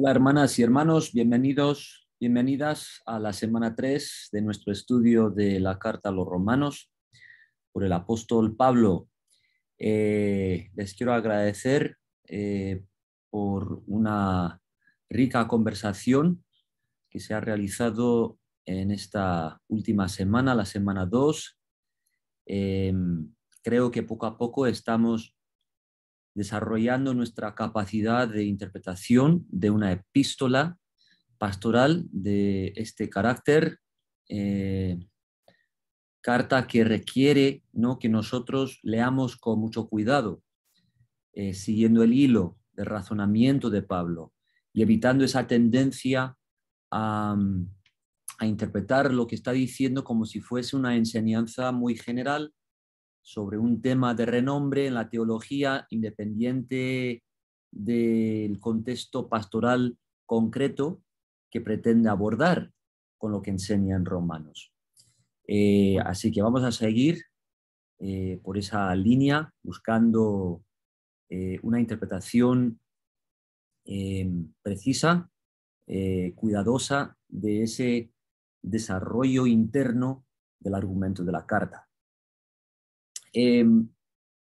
Hola hermanas y hermanos, bienvenidos, bienvenidas a la semana 3 de nuestro estudio de la carta a los romanos por el apóstol Pablo. Eh, les quiero agradecer eh, por una rica conversación que se ha realizado en esta última semana, la semana 2. Em, creo que poco a poco estamos desarrollando nuestra capacidad de interpretación de una epístola pastoral de este carácter, eh, carta que requiere ¿no? que nosotros leamos con mucho cuidado, eh, siguiendo el hilo de razonamiento de Pablo y evitando esa tendencia a interpretar lo que está diciendo como si fuese una enseñanza muy general sobre un tema de renombre en la teología, independiente del contexto pastoral concreto que pretende abordar con lo que enseña en Romanos. Eh, así que vamos a seguir eh, por esa línea, buscando eh, una interpretación em, precisa, cuidadosa de ese desarrollo interno del argumento de la carta. Em,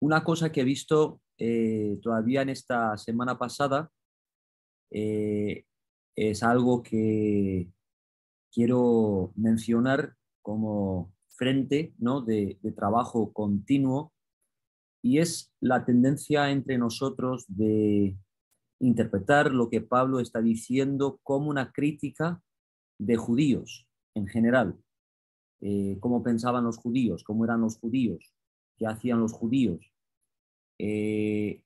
una cosa que he visto eh, todavía en esta semana pasada eh, es algo que quiero mencionar como frente ¿no? de, trabajo continuo y es la tendencia entre nosotros de interpretar lo que Pablo está diciendo como una crítica de judíos en general, eh, cómo pensaban los judíos, cómo eran los judíos, que hacían los judíos. Eh,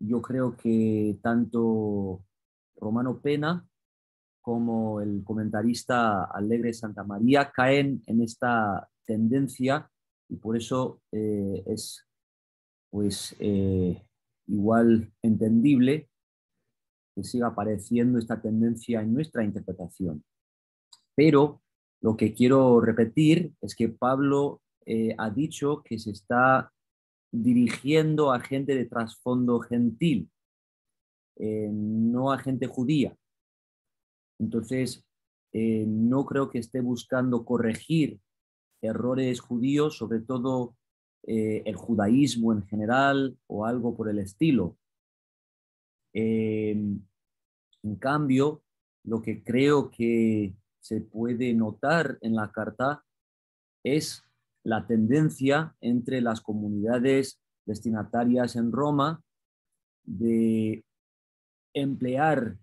yo creo que tanto Romano Pena como el comentarista Alegre Santa María caen en esta tendencia y por eso eh, es pues eh, igual entendible que siga apareciendo esta tendencia en nuestra interpretación. Pero lo que quiero repetir es que Pablo eh, ha dicho que se está dirigiendo a gente de trasfondo gentil, eh, no a gente judía. Entonces, eh, no creo que esté buscando corregir errores judíos, sobre todo el judaísmo en general o algo por el estilo. en cambio, lo que creo que se puede notar en la carta es la tendencia entre las comunidades destinatarias en Roma de emplear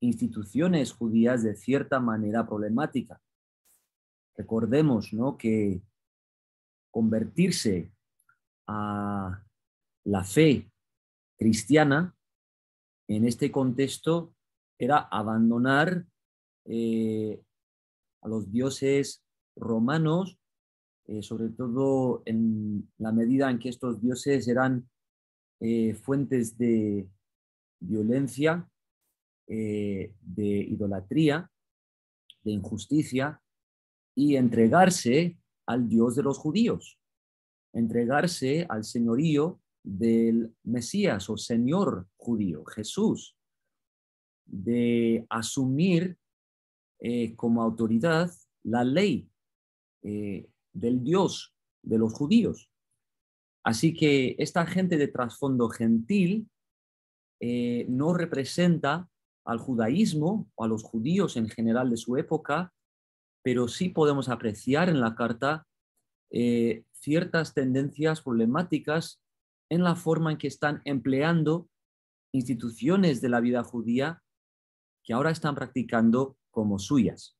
instituciones judías de cierta manera problemática. Recordemos ¿no? que convertirse a la fe cristiana en este contexto era abandonar eh, a los dioses romanos eh, sobre todo en la medida en que estos dioses eran eh, fuentes de violencia, eh, de idolatría, de injusticia y entregarse al dios de los judíos, entregarse al señorío del Mesías o Señor judío, Jesús, de asumir como autoridad la ley, del Dios de los judíos. Así que esta gente de trasfondo gentil eh, no representa al judaísmo o a los judíos en general de su época, pero sí podemos apreciar en la carta eh, ciertas tendencias problemáticas en la forma en que están empleando instituciones de la vida judía que ahora están practicando como suyas,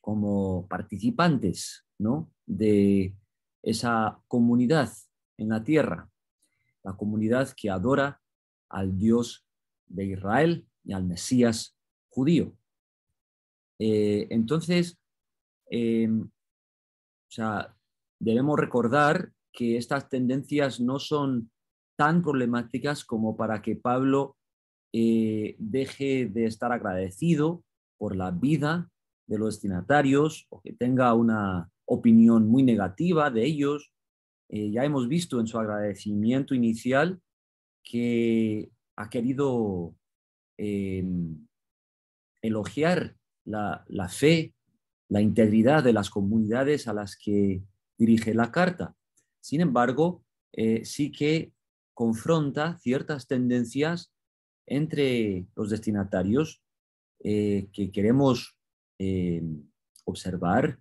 como participantes, ¿no? de esa comunidad en la tierra, la comunidad que adora al Dios de Israel y al Mesías judío. Eh, entonces, em, debemos recordar que estas tendencias no son tan problemáticas como para que Pablo eh, deje de estar agradecido por la vida de los destinatarios o que tenga una opinión muy negativa de ellos. Eh, ya hemos visto en su agradecimiento inicial que ha querido em, elogiar la, fe, la integridad de las comunidades a las que dirige la carta. Sin embargo, eh, sí que confronta ciertas tendencias entre los destinatarios eh, que queremos em, observar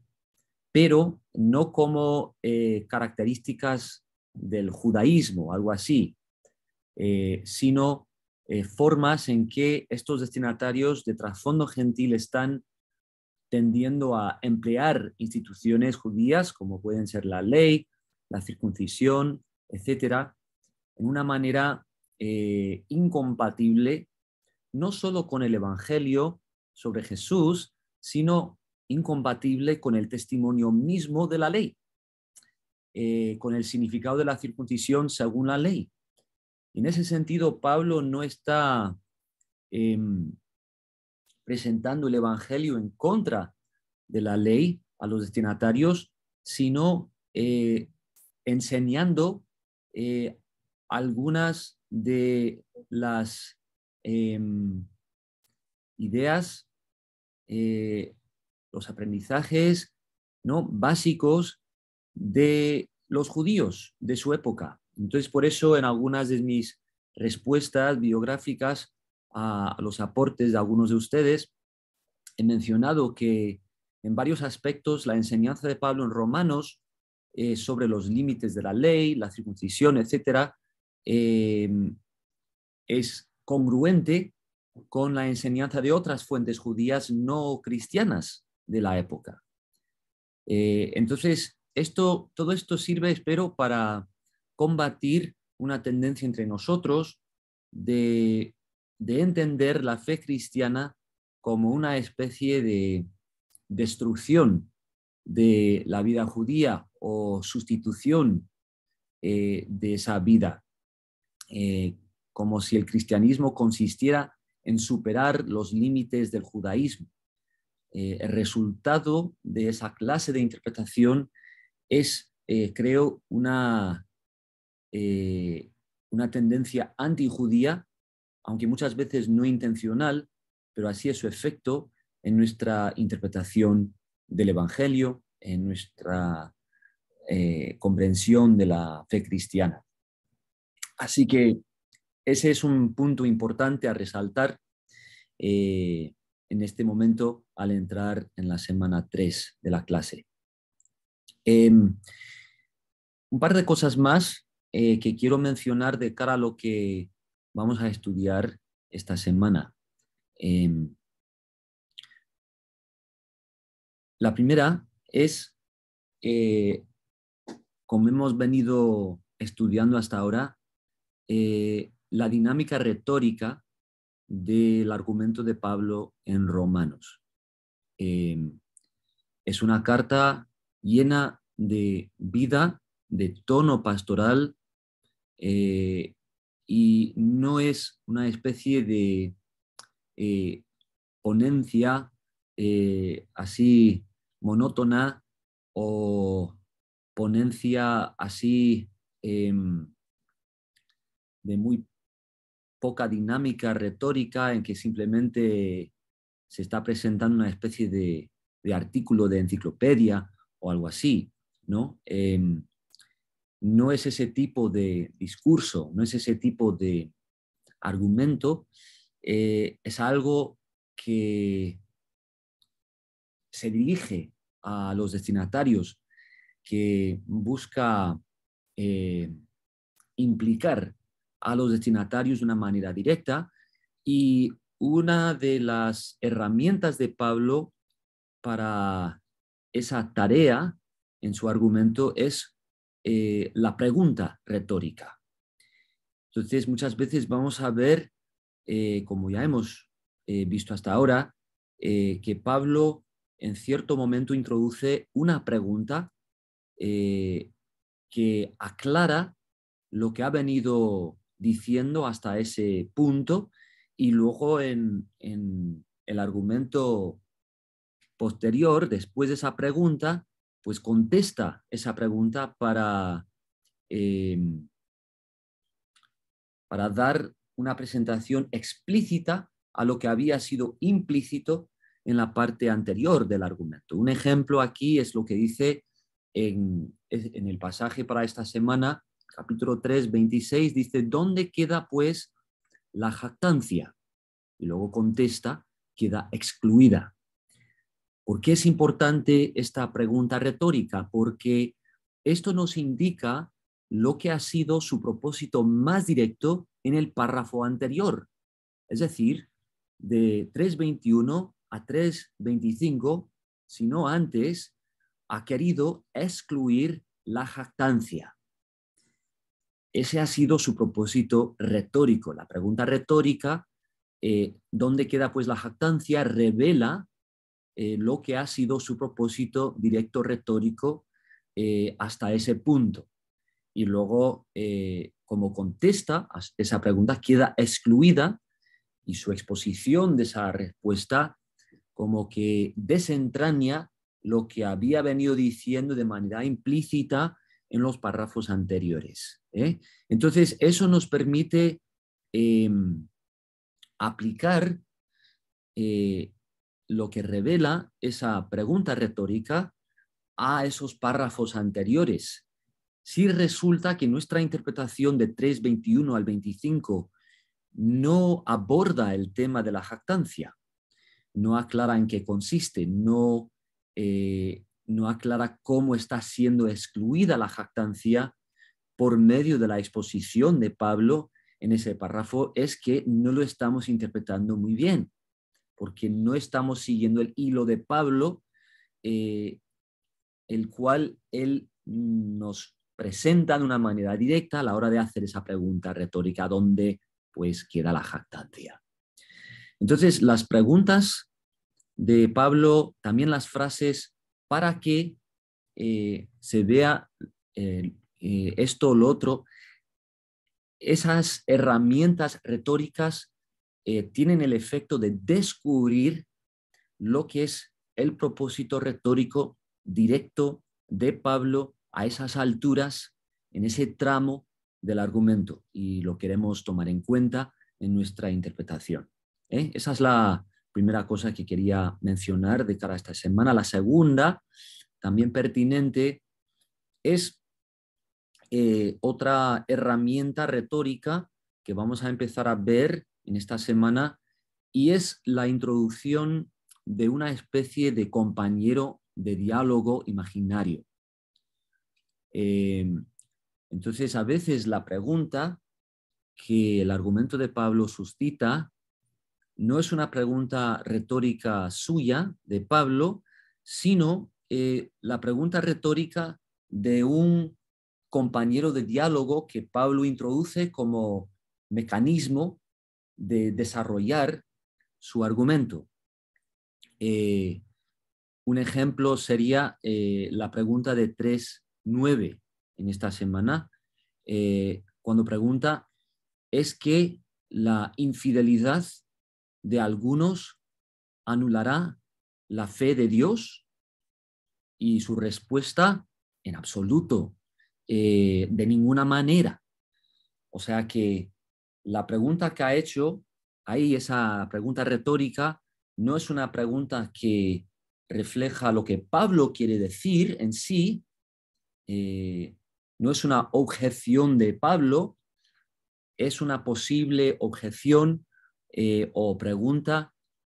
pero no como eh, características del judaísmo, algo así, eh, sino eh, formas en que estos destinatarios de trasfondo gentil están tendiendo a emplear instituciones judías, como pueden ser la ley, la circuncisión, etcétera, en una manera incompatible no solo con el Evangelio sobre Jesús, sino incompatible con el testimonio mismo de la ley, eh, con el significado de la circuncisión según la ley. En ese sentido, Pablo no está em, presentando el Evangelio en contra de la ley a los destinatarios, sino eh, enseñando eh, algunas de las em, ideas los aprendizajes ¿no? básicos de los judíos de su época. Entonces, por eso en algunas de mis respuestas biográficas a los aportes de algunos de ustedes, he mencionado que en varios aspectos la enseñanza de Pablo en Romanos eh, sobre los límites de la ley, la circuncisión, etcétera, eh, es congruente con la enseñanza de otras fuentes judías no cristianas, de la época. Eh, entonces, esto, todo esto sirve, espero, para combatir una tendencia entre nosotros de, entender la fe cristiana como una especie de destrucción de la vida judía o sustitución eh, de esa vida, eh, como si el cristianismo consistiera en superar los límites del judaísmo. Eh, el resultado de esa clase de interpretación es, eh, creo, una, eh, una tendencia antijudía, aunque muchas veces no intencional, pero así es su efecto en nuestra interpretación del Evangelio, en nuestra eh, comprensión de la fe cristiana. Así que ese es un punto importante a resaltar en este momento al entrar en la semana 3 de la clase. Em, un par de cosas más eh, que quiero mencionar de cara a lo que vamos a estudiar esta semana. Em, la primera es, eh, como hemos venido estudiando hasta ahora, eh, la dinámica retórica del argumento de Pablo en Romanos. Em, es una carta llena de vida, de tono pastoral, eh, y no es una especie de eh, ponencia eh, así monótona o ponencia así em, de muy poca dinámica retórica en que simplemente se está presentando una especie de, artículo de enciclopedia o algo así, em, ¿no? es ese tipo de discurso, no es ese tipo de argumento, eh, es algo que se dirige a los destinatarios, que busca eh, implicar a los destinatarios de una manera directa. Y una de las herramientas de Pablo para esa tarea en su argumento es eh, la pregunta retórica. Entonces, muchas veces vamos a ver, eh, como ya hemos eh, visto hasta ahora, que Pablo en cierto momento introduce una pregunta que aclara lo que ha venido diciendo hasta ese punto y luego en, el argumento posterior, después de esa pregunta, pues contesta esa pregunta para, em, para dar una presentación explícita a lo que había sido implícito en la parte anterior del argumento. Un ejemplo aquí es lo que dice en el pasaje para esta semana capítulo 3, 26, dice, ¿dónde queda pues la jactancia? Y luego contesta, queda excluida. ¿Por qué es importante esta pregunta retórica? Porque esto nos indica lo que ha sido su propósito más directo en el párrafo anterior, es decir, de 3.21 a 3.25, si no antes, ha querido excluir la jactancia. Ese ha sido su propósito retórico. La pregunta retórica, eh, ¿dónde queda pues la jactancia? Revela eh, lo que ha sido su propósito directo retórico eh, hasta ese punto. Y luego, eh, como contesta esa pregunta, queda excluida y su exposición de esa respuesta como que desentraña lo que había venido diciendo de manera implícita en los párrafos anteriores. ¿eh? Entonces, eso nos permite em, aplicar eh, lo que revela esa pregunta retórica a esos párrafos anteriores. Si resulta que nuestra interpretación de 3.21 al 25 no aborda el tema de la jactancia, no aclara en qué consiste, no eh, no aclara cómo está siendo excluida la jactancia por medio de la exposición de Pablo en ese párrafo es que no lo estamos interpretando muy bien, porque no estamos siguiendo el hilo de Pablo, eh, el cual él nos presenta de una manera directa a la hora de hacer esa pregunta retórica donde pues queda la jactancia. Entonces, las preguntas de Pablo, también las frases para que eh, se vea eh, esto o lo otro, esas herramientas retóricas eh, tienen el efecto de descubrir lo que es el propósito retórico directo de Pablo a esas alturas, en ese tramo del argumento, y lo queremos tomar en cuenta en nuestra interpretación. Esa es la, primera cosa que quería mencionar de cara a esta semana. La segunda, también pertinente, es eh, otra herramienta retórica que vamos a empezar a ver en esta semana y es la introducción de una especie de compañero de diálogo imaginario. Em, entonces, a veces la pregunta que el argumento de Pablo suscita no es una pregunta retórica suya, de Pablo, sino eh, la pregunta retórica de un compañero de diálogo que Pablo introduce como mecanismo de desarrollar su argumento. Eh, un ejemplo sería eh, la pregunta de 3.9 en esta semana, cuando pregunta, ¿es que la infidelidad de algunos anulará la fe de Dios? Y su respuesta, en absoluto, eh, de ninguna manera. O sea que la pregunta que ha hecho ahí, esa pregunta retórica, no es una pregunta que refleja lo que Pablo quiere decir en sí, eh, no es una objeción de Pablo, es una posible objeción eh, o pregunta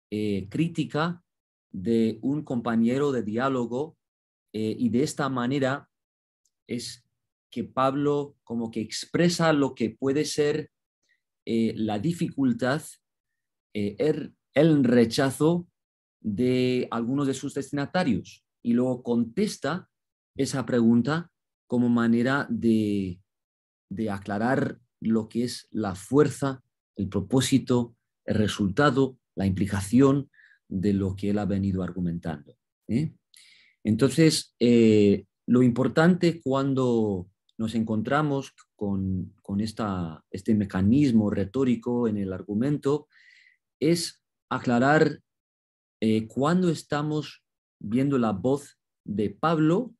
eh, crítica de un compañero de diálogo eh, y de esta manera es que Pablo como que expresa lo que puede ser la dificultad, el, er, el rechazo de algunos de sus destinatarios y luego contesta esa pregunta como manera de, aclarar lo que es la fuerza, el propósito el resultado, la implicación de lo que él ha venido argumentando. ¿eh? Entonces, eh, lo importante cuando nos encontramos con, esta, este mecanismo retórico en el argumento es aclarar cuando eh, cuándo estamos viendo la voz de Pablo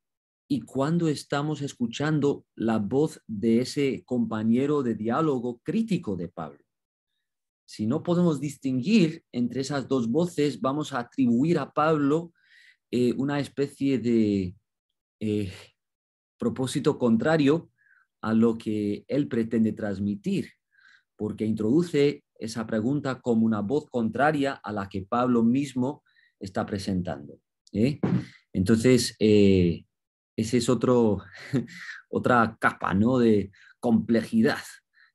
y cuando estamos escuchando la voz de ese compañero de diálogo crítico de Pablo. Si no podemos distinguir entre esas dos voces, vamos a atribuir a Pablo eh, una especie de eh, propósito contrario a lo que él pretende transmitir, porque introduce esa pregunta como una voz contraria a la que Pablo mismo está presentando. ¿eh? Entonces, esa es otra capa ¿no? de complejidad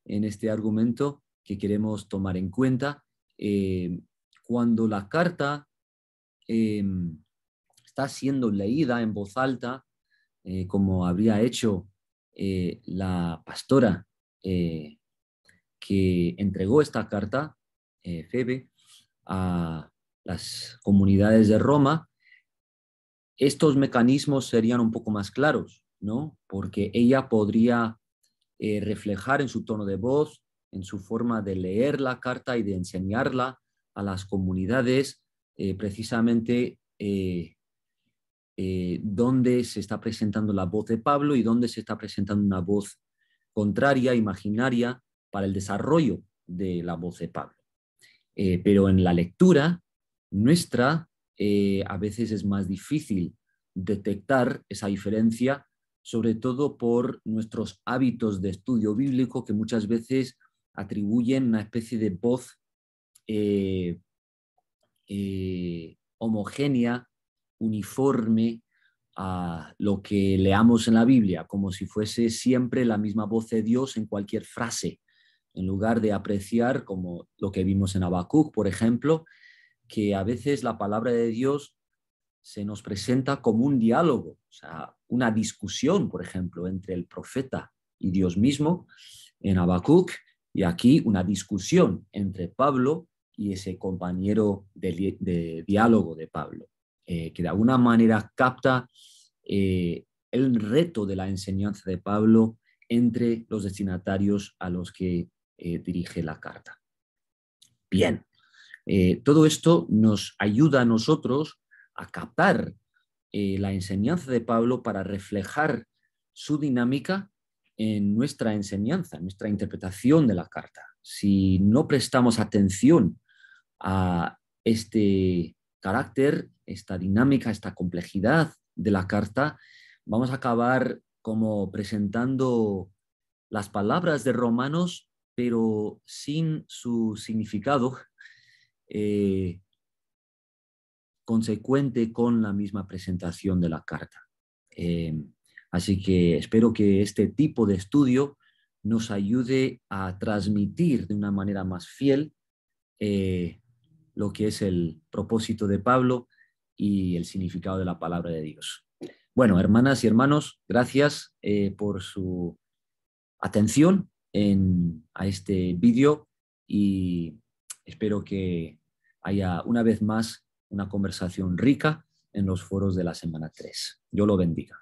en este argumento que queremos tomar en cuenta. Eh, cuando la carta eh, está siendo leída en voz alta, eh, como habría hecho la pastora que entregó esta carta, Febe, a las comunidades de Roma, estos mecanismos serían un poco más claros, ¿no? Porque ella podría reflejar en su tono de voz en su forma de leer la carta y de enseñarla a las comunidades, eh, precisamente eh, eh, dónde se está presentando la voz de Pablo y dónde se está presentando una voz contraria, imaginaria, para el desarrollo de la voz de Pablo. pero en la lectura nuestra, a veces es más difícil detectar esa diferencia sobre todo por nuestros hábitos de estudio bíblico que muchas veces atribuyen una especie de voz eh, eh, homogénea, uniforme a lo que leamos en la Biblia, como si fuese siempre la misma voz de Dios en cualquier frase, en lugar de apreciar, como lo que vimos en Habacuc, por ejemplo, que a veces la palabra de Dios se nos presenta como un diálogo, o sea, una discusión, por ejemplo, entre el profeta y Dios mismo en Habacuc, y aquí una discusión entre Pablo y ese compañero de, diálogo de Pablo, eh, que de alguna manera capta eh, el reto de la enseñanza de Pablo entre los destinatarios a los que eh, dirige la carta. Bien, todo esto nos ayuda a nosotros a captar la enseñanza de Pablo para reflejar su dinámica en nuestra enseñanza, en nuestra interpretación de la carta. Si no prestamos atención a este carácter, esta dinámica, esta complejidad de la carta, vamos a acabar como presentando las palabras de Romanos, pero sin su significado eh, consecuente con la misma presentación de la carta. Eh, Así que espero que este tipo de estudio nos ayude a transmitir de una manera más fiel eh, lo que es el propósito de Pablo y el significado de la palabra de Dios. Bueno, hermanas y hermanos, gracias eh, por su atención a este vídeo y espero que haya una vez más una conversación rica en los foros de la semana 3. Yo lo bendiga.